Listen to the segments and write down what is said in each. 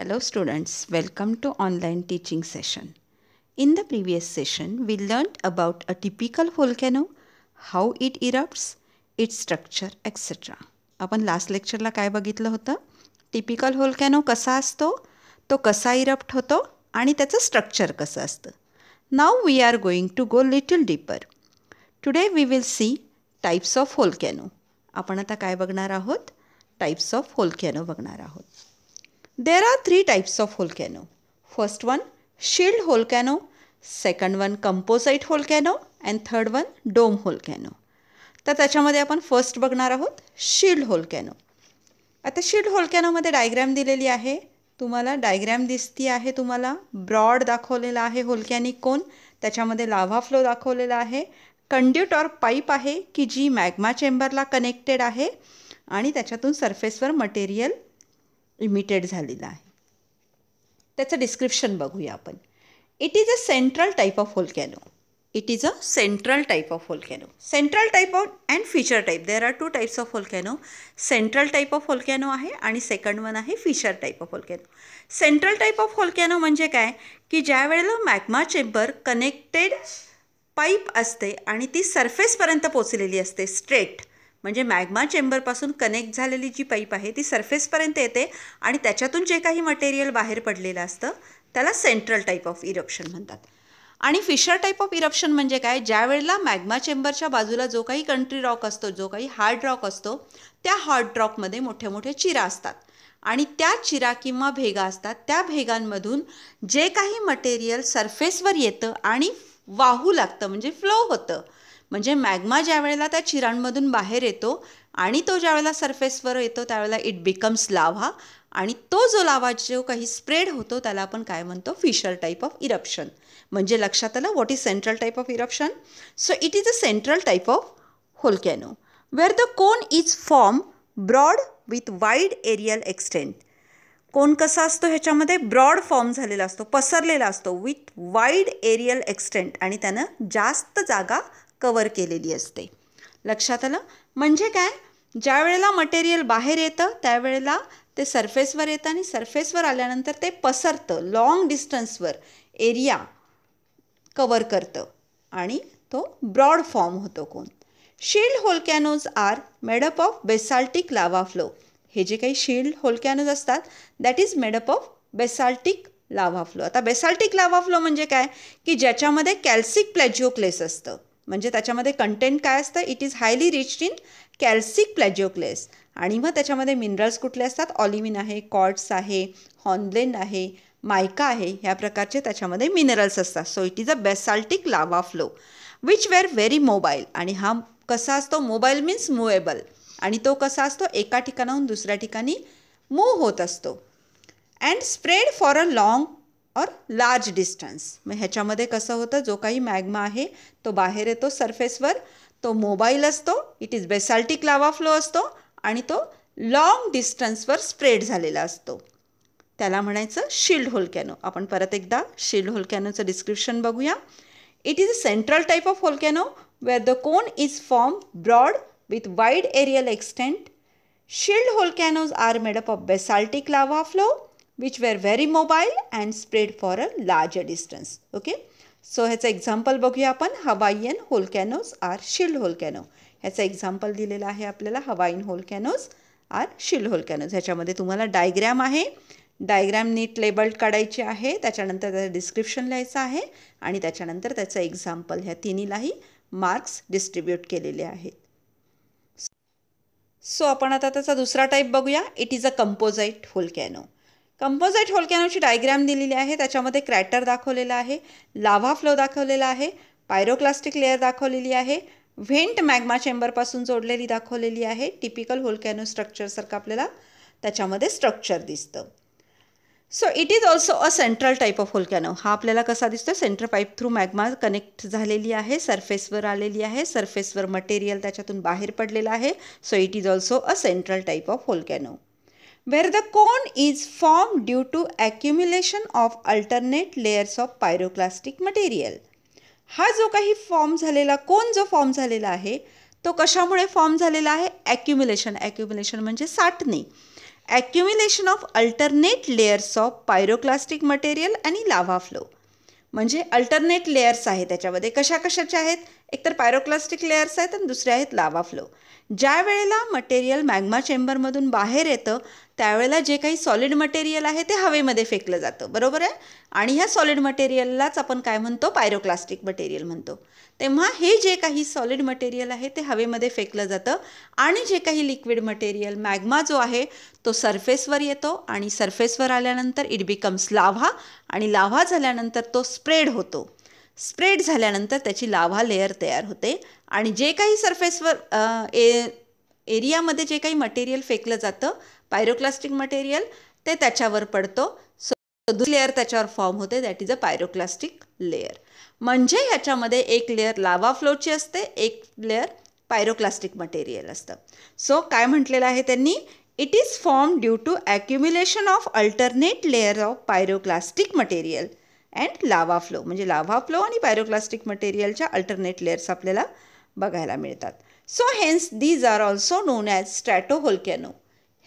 Hello students, welcome to online teaching session in the previous session we learned about a typical volcano, how it erupts, its structure etc. आपण last लेक्चरला काय बघितलं होतं typical होलकॅनो कसा असतो तो कसा इरप्ट होतो आणि त्याचं स्ट्रक्चर कसं असतं नाव we are going to go little deeper today we will see types of volcano आपण आता काय बघणार आहोत टाईप्स ऑफ होलकॅनो बघणार आहोत there are three types of volcano first one shield volcano second one composite volcano and third one dome volcano तर त्याच्यामध्ये आपण फर्स्ट बघणार आहोत शिल्ड होलकॅनो आता शिल्ड होलकॅनोमध्ये डायग्रॅम दिलेली आहे तुम्हाला डायग्रॅम दिसती आहे तुम्हाला ब्रॉड दाखवलेला आहे होलकॅनिक कोन त्याच्यामध्ये लाव्हा फ्लो दाखवलेला आहे कंड्यूट ऑर पाईप आहे की जी मॅग्मा चेंबरला कनेक्टेड आहे आणि त्याच्यातून सरफेसवर मटेरियल लिमिटेड झालेला आहे त्याचं डिस्क्रिप्शन बघूया आपण it is a central type of volcano it is a central type of volcano central type of and fissure type there are two types of volcano central type of volcano आहे आणि second one आहे fissure type of volcano central type of volcano म्हणजे काय की ज्या वेळेला magma chamber connected pipe असते आणि ती सरफेसपर्यंत पोचलेली असते स्ट्रेट म्हणजे मॅग्मा चेंबरपासून कनेक्ट झालेली जी पाईप आहे ती सरफेसपर्यंत येते आणि त्याच्यातून जे काही मटेरियल बाहेर पडलेलं असतं त्याला सेंट्रल टाईप ऑफ इरप्शन म्हणतात आणि फिशर टाईप ऑफ इरप्शन म्हणजे काय ज्या वेळेला मॅग्मा चेंबरच्या बाजूला जो काही कंट्री रॉक असतो जो काही हार्ड रॉक असतो त्या हार्ड रॉकमध्ये मोठे मोठे चिरा असतात आणि त्या चिरा किंवा भेगा असतात त्या भेगांमधून जे काही मटेरियल सरफेसवर येतं आणि वाहू लागतं म्हणजे फ्लो होतं म्हणजे मॅग्मा ज्या वेळेला त्या चिरांमधून बाहेर येतो आणि तो ज्या वेळेला सरफेसवर येतो त्यावेळेला इट बिकम्स लावा आणि तो जो लावा जो काही स्प्रेड होतो त्याला आपण काय म्हणतो फिशर टाईप ऑफ इरप्शन म्हणजे लक्षात आलं what is central type of eruption so it is a central type of volcano where the cone is form broad with wide areal extent cone कसा असतो ह्याच्यामध्ये ब्रॉड फॉर्म झालेला असतो पसरलेला असतो विथ वाईड एरियल एक्सटेंट आणि त्यानं जास्त जागा कवर केलेली असते लक्षात आलं म्हणजे काय ज्या वेळेला मटेरियल बाहेर येतं त्यावेळेला ते सरफेसवर येतं आणि सरफेसवर आल्यानंतर ते पसरतं लाँग डिस्टन्सवर एरिया कवर करतं आणि तो ब्रॉड फॉर्म होतो cone shield volcanoes are made up of basaltic lava flow हे जे काही शील्ड होलकॅनोज असतात that is made up of basaltic lava flow आता बेसाल्टिक लावा फ्लो म्हणजे काय की ज्याच्यामध्ये कॅल्सिक प्लॅजिओक्लेस असतं म्हणजे त्याच्यामध्ये कंटेंट काय असतं it is highly rich in calcic plagioclase आणि मग त्याच्यामध्ये मिनरल्स कुठले असतात ऑलिमिन आहे कॉट्स आहे हॉर्नलेन आहे मायका आहे ह्या प्रकारचे त्याच्यामध्ये मिनरल्स असतात so it is a basaltic lava flow which were very mobile आणि हा कसा असतो मोबाईल मीन्स मुवेबल आणि तो कसा असतो एका ठिकाणाहून दुसऱ्या ठिकाणी मूव होत असतो and spread for a long or large distance मग ह्याच्यामध्ये कसं होतं जो काही मॅग्मा आहे तो बाहेर येतो सरफेसवर तो मोबाईल असतो it is basaltic lava flow असतो आणि तो लाँग डिस्टन्सवर स्प्रेड झालेला असतो त्याला म्हणायचं शिल्ड होलकॅनो आपण परत एकदा शिल्ड होलकॅनोचं डिस्क्रिप्शन बघूया it is a central type of volcano where the cone is form broad with wide areal extent shield volcanoes are made up of basaltic lava flow which were very mobile and spread for a larger distance. Okay. So ह्याचं example बघूया आपण Hawaiian volcanoes are shield volcano ह्याचं example दिलेलं आहे आपल्याला Hawaiian volcanoes are shield volcanoes ह्याच्यामध्ये तुम्हाला diagram आहे डायग्रॅम नीट लेबल्ड काढायची आहे त्याच्यानंतर त्याचं डिस्क्रिप्शन लिहायचं आहे आणि त्याच्यानंतर त्याचं एक्झाम्पल ह्या तिन्हीलाही मार्क्स डिस्ट्रीब्यूट केलेले आहेत सो आपण आता त्याचा दुसरा टाईप बघूया it is a composite volcano composite होलकॅनोची डायग्रॅम दिलेली आहे त्याच्यामध्ये क्रॅटर दाखवलेला आहे लाव्हा फ्लो दाखवलेला आहे पायरोक्लास्टिक लेअर दाखवलेली आहे व्हेंट मॅग्मा चेंबरपासून जोडलेली दाखवलेली आहे टिपिकल होलकॅनो स्ट्रक्चरसारखं आपल्याला त्याच्यामध्ये स्ट्रक्चर दिसतं so it is also a central type of volcano हा आपल्याला कसा दिसतो central pipe through magma connect झालेली आहे सरफेसवर आलेली आहे सरफेसवर मटेरियल त्याच्यातून बाहेर पडलेला आहे so it is also a central type of volcano where the cone is formed due to accumulation of alternate layers of pyroclastic material. हा जो काही फॉर्म झालेला कोण जो फॉर्म झालेला आहे तो कशामुळे फॉर्म झालेला आहे ॲक्युम्युलेशन ॲक्युम्युलेशन म्हणजे साठणे accumulation of alternate layers of pyroclastic material आणि लाव्हा फ्लो म्हणजे अल्टरनेट लेयर्स आहे त्याच्यामध्ये कशा कशाच्या आहेत एकतर पायरोक्लास्टिक लेयर्स आहेत आणि दुसरे आहेत लावा फ्लो ज्या वेळेला मटेरियल मॅग्मा चेंबरमधून बाहेर येतं त्यावेळेला जे काही सॉलिड मटेरियल आहे ते हवेमध्ये फेकलं जातं बरोबर आहे आणि ह्या सॉलिड मटेरियललाच आपण काय म्हणतो पायरोक्लास्टिक मटेरियल म्हणतो तेव्हा हे जे काही सॉलिड मटेरियल आहे ते हवेमध्ये फेकलं जातं आणि जे काही लिक्विड मटेरियल मॅग्मा जो आहे तो सरफेसवर येतो आणि सरफेसवर आल्यानंतर इट बिकम्स लाव्हा आणि लाव्हा झाल्यानंतर तो स्प्रेड होतो स्प्रेड झाल्यानंतर त्याची लाव्हा लेअर तयार होते आणि जे काही सरफेसवर ए एरियामध्ये जे काही मटेरियल फेकलं जातं पायरोक्लास्टिक मटेरियल ते त्याच्यावर पडतो सो दुसरी लेअर त्याच्यावर फॉर्म होते that is a pyroclastic layer म्हणजे ह्याच्यामध्ये एक लेअर लावा फ्लोची असते एक लेअर पायरोक्लास्टिक मटेरियल असतं सो काय म्हटलेलं आहे त्यांनी it is form due to accumulation of alternate layer of pyroclastic material and lava flow म्हणजे लावा फ्लो आणि पायरोक्लास्टिक मटेरियलच्या अल्टरनेट लेअर्स आपल्याला बघायला मिळतात so hence these are also known as stratovolcano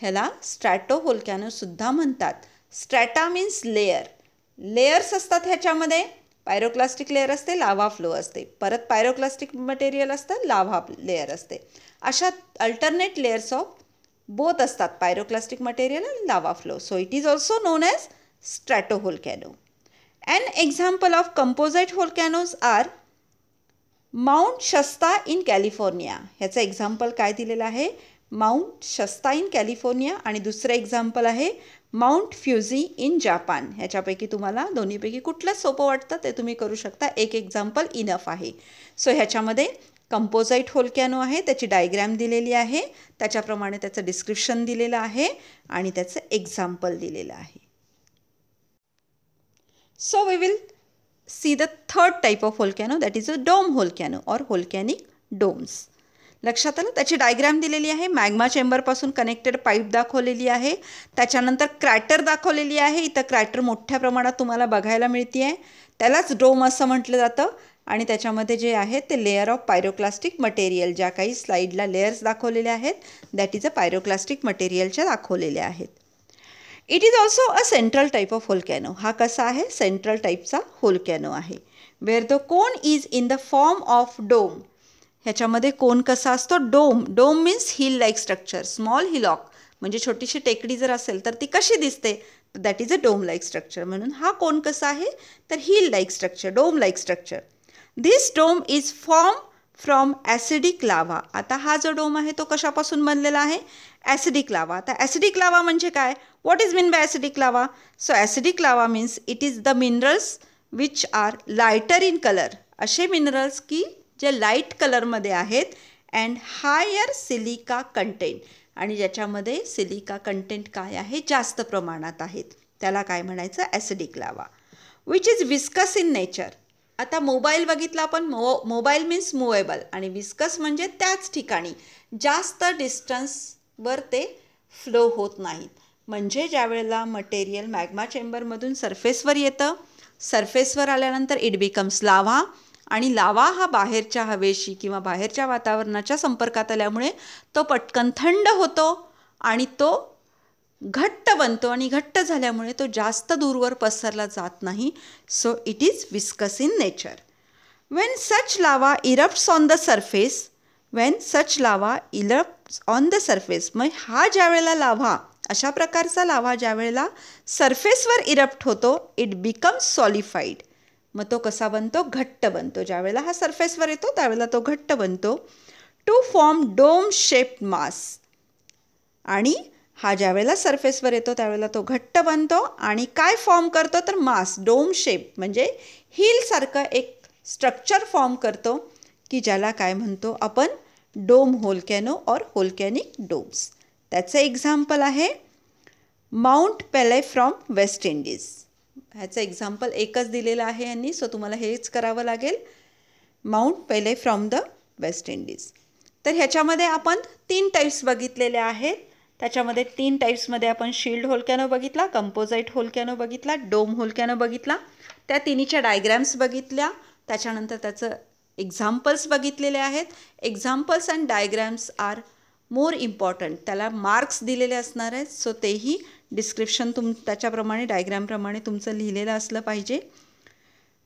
ह्याला स्ट्रॅटो होलकॅनोसुद्धा म्हणतात स्ट्रॅटा मीन्स लेअर लेअर्स असतात ह्याच्यामध्ये पायरोक्लास्टिक लेअर असते लावा फ्लो असते परत पायरोक्लास्टिक मटेरियल असतं लावा लेअर असते अशा अल्टरनेट लेअर्स ऑफ बोथ असतात पायरोक्लास्टिक मटेरियल आणि lava flow so it is also known as stratovolcano An example of composite volcanoes are Mount Shasta in California ह्याचं example काय दिलेलं आहे माउंट शस्ता इन कॅलिफोर्निया आणि दुसरं example आहे Mount Fuji in Japan ह्याच्यापैकी तुम्हाला दोन्हीपैकी कुठलं सोपं वाटतं ते तुम्ही करू शकता एक एक्झाम्पल इनफ आहे सो ह्याच्यामध्ये कंपोजाईट होलकॅनो आहे त्याची डायग्रॅम दिलेली आहे त्याच्याप्रमाणे त्याचं डिस्क्रिप्शन दिलेलं आहे आणि त्याचं एक्झाम्पल दिलेलं आहे so we will see the third type of volcano that is a dome volcano or volcanic domes लक्षात आलं त्याची डायग्राम दिलेली आहे मॅग्मा चेंबरपासून कनेक्टेड पाईप दाखवलेली आहे त्याच्यानंतर क्रॅटर दाखवलेली आहे इथं क्रॅटर मोठ्या प्रमाणात तुम्हाला बघायला मिळते आहे त्यालाच डोम असं म्हटलं जातं आणि त्याच्यामध्ये जे आहे ते लेअर ऑफ पायरोक्लास्टिक मटेरियल ज्या काही स्लाईडला लेअर्स दाखवलेल्या आहेत दॅट इज अ पायरोक्लास्टिक मटेरियलच्या दाखवलेल्या आहेत it is also a central type of volcano हा कसा आहे सेंट्रल टाईपचा होलकॅनो आहे where the cone is in the form of dome ह्याच्यामध्ये कोन कसा असतो dome dome means hill like structure small hillock म्हणजे छोटीशी टेकडी जर असेल तर ती कशी दिसते that is a dome like structure म्हणून हा कोन कसा आहे तर hill like structure dome like structure this dome is form from acidic lava आता हा जो डोम आहे तो कशापासून बनलेला आहे ॲसिडिक लावा तर ॲसिडिक लावा म्हणजे काय what is mean by acidic lava so acidic lava means it is the minerals which are lighter in colour असे मिनरल्स की जे लाईट कलरमध्ये आहेत अँड हायर सिलिका कंटेंट आणि ज्याच्यामध्ये सिलिका कंटेंट काय आहे जास्त प्रमाणात आहेत त्याला काय म्हणायचं acidic lava which is viscous in nature आता मोबाईल बघितला आपण मो मोबाईल मीन्स मुवेबल आणि विस्कस म्हणजे त्याच ठिकाणी जास्त डिस्टन्स वर ते फ्लो होत नाहीत म्हणजे ज्या वेळेला मटेरियल मॅग्मा चेंबरमधून सरफेसवर येतं सरफेसवर आल्यानंतर इट बिकम्स लावा आणि लावा हा बाहेरच्या हवेशी किंवा बाहेरच्या वातावरणाच्या संपर्कात आल्यामुळे तो पटकन थंड होतो आणि तो घट्ट बनतो आणि घट्ट झाल्यामुळे तो जास्त दूरवर पसरला जात नाही so it is viscous in nature when such lava erupts on the surface when such lava erupts on the surface मग हा ज्यावेळेला वेळेला लाव्हा अशा प्रकारचा लावा ज्यावेळेला वेळेला सरफेसवर इरप्ट होतो इट बिकम्स सॉलिफाईड मग तो कसा बनतो घट्ट बनतो ज्यावेळेला हा सरफेसवर येतो त्यावेळेला तो घट्ट बनतो to form dome shaped mass आणि हा ज्यावेळेला वेळेला सरफेसवर येतो त्यावेळेला तो घट्ट बनतो आणि काय फॉर्म करतो तर मास डोम शेप म्हणजे हिलसारखं एक स्ट्रक्चर फॉर्म करतो की ज्याला काय म्हणतो आपण डोम होलकॅनो और होलकॅनिक डोम्स त्याचं एक्झाम्पल आहे mount Pelee from West Indies ह्याचं एक्झाम्पल एकच दिलेलं आहे यांनी सो तुम्हाला हेच करावं लागेल mount Pelee from the West Indies तर ह्याच्यामध्ये आपण तीन टाईप्स बघितलेले आहेत त्याच्यामध्ये तीन टाईप्समध्ये आपण शिल्ड होलकॅनो बघितला कंपोजाईट होलकॅनो बघितला डोम होलकॅनो बघितला त्या तिन्हीच्या डायग्रॅम्स बघितल्या त्याच्यानंतर त्याचं एक्झाम्पल्स बघितलेले आहेत examples and diagrams are more important त्याला मार्क्स दिलेले असणार आहेत सो तेही डिस्क्रिप्शन तुम त्याच्याप्रमाणे डायग्रॅमप्रमाणे तुमचं लिहिलेलं असलं पाहिजे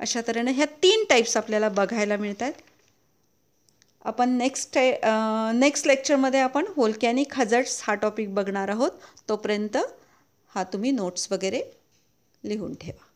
अशा तऱ्हेनं ह्या तीन टाईप्स आपल्याला बघायला मिळत आहेत आपण नेक्स्ट टाय नेक्स्ट लेक्चरमध्ये आपण होलकॅनिक हजर्ट्स हा टॉपिक बघणार आहोत तोपर्यंत हा तुम्ही नोट्स वगैरे लिहून ठेवा